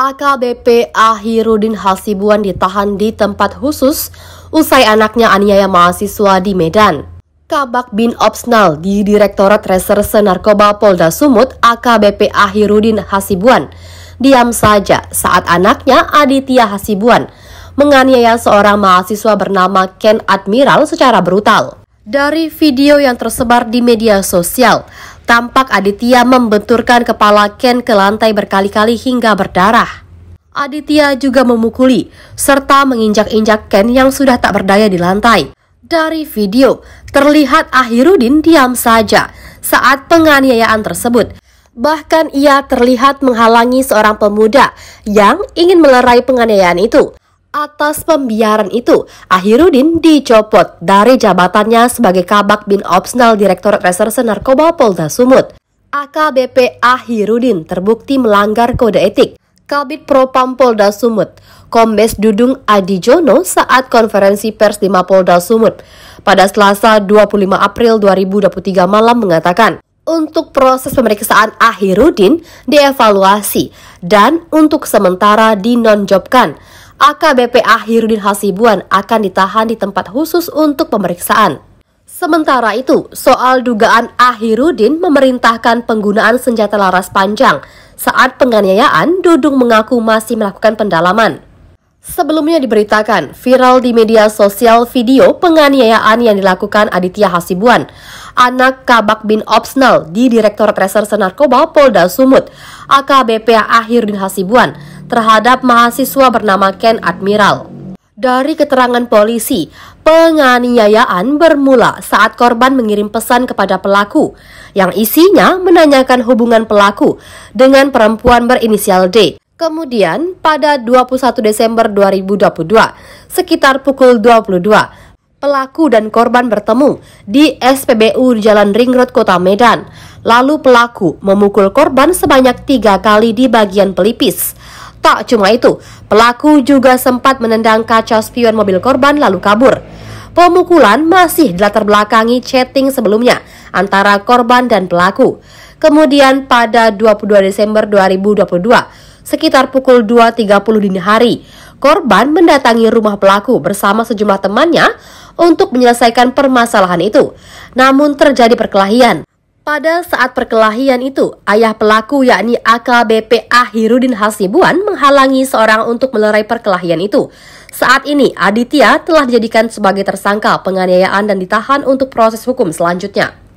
AKBP iya, iya. Ahirudin Hasibuan ditahan di tempat khusus usai anaknya aniaya mahasiswa di Medan. Kabak Bin Opsnal di Direktorat Reserse Narkoba Polda Sumut AKBP Ahirudin Hasibuan diam saja saat anaknya Aditya Hasibuan menganiaya seorang mahasiswa bernama Ken Admiral secara brutal. Dari video yang tersebar di media sosial, Tampak Aditya membenturkan kepala Ken ke lantai berkali-kali hingga berdarah. Aditya juga memukuli serta menginjak-injak Ken yang sudah tak berdaya di lantai. Dari video, terlihat Ahirudin diam saja saat penganiayaan tersebut. Bahkan ia terlihat menghalangi seorang pemuda yang ingin melerai penganiayaan itu. Atas pembiaran itu, Ahirudin dicopot dari jabatannya sebagai Kabak bin Opsnal Direktorat Reserse Narkoba Polda Sumut. AKBP Ahirudin terbukti melanggar kode etik. Kabit Propam Polda Sumut, Kombes Dudung Adi Jono saat konferensi pers di Mapolda Sumut pada Selasa 25 April 2023 malam mengatakan, untuk proses pemeriksaan Ahirudin dievaluasi dan untuk sementara dinonjobkan AKBP Ahirudin Hasibuan akan ditahan di tempat khusus untuk pemeriksaan. Sementara itu, soal dugaan Ahirudin memerintahkan penggunaan senjata laras panjang saat penganiayaan, Dudung mengaku masih melakukan pendalaman. Sebelumnya diberitakan, viral di media sosial video penganiayaan yang dilakukan Aditya Hasibuan, anak Kabak bin Opsnal di Direktorat Reserse Narkoba Polda Sumut, AKBP Ahirudin Hasibuan, terhadap mahasiswa bernama Ken Admiral. Dari keterangan polisi, penganiayaan bermula saat korban mengirim pesan kepada pelaku yang isinya menanyakan hubungan pelaku dengan perempuan berinisial D. Kemudian, pada 21 Desember 2022, sekitar pukul 22, pelaku dan korban bertemu di SPBU Jalan Ring Road Kota Medan. Lalu pelaku memukul korban sebanyak tiga kali di bagian pelipis. Tak cuma itu, pelaku juga sempat menendang kaca spion mobil korban lalu kabur. Pemukulan masih dilatar belakangi chatting sebelumnya antara korban dan pelaku. Kemudian pada 22 Desember 2022, sekitar pukul 2.30 dini hari, korban mendatangi rumah pelaku bersama sejumlah temannya untuk menyelesaikan permasalahan itu. Namun terjadi perkelahian. Pada saat perkelahian itu, ayah pelaku yakni AKBP Ahirudin Hasibuan menghalangi seorang untuk melerai perkelahian itu. Saat ini, Aditya telah dijadikan sebagai tersangka penganiayaan dan ditahan untuk proses hukum selanjutnya.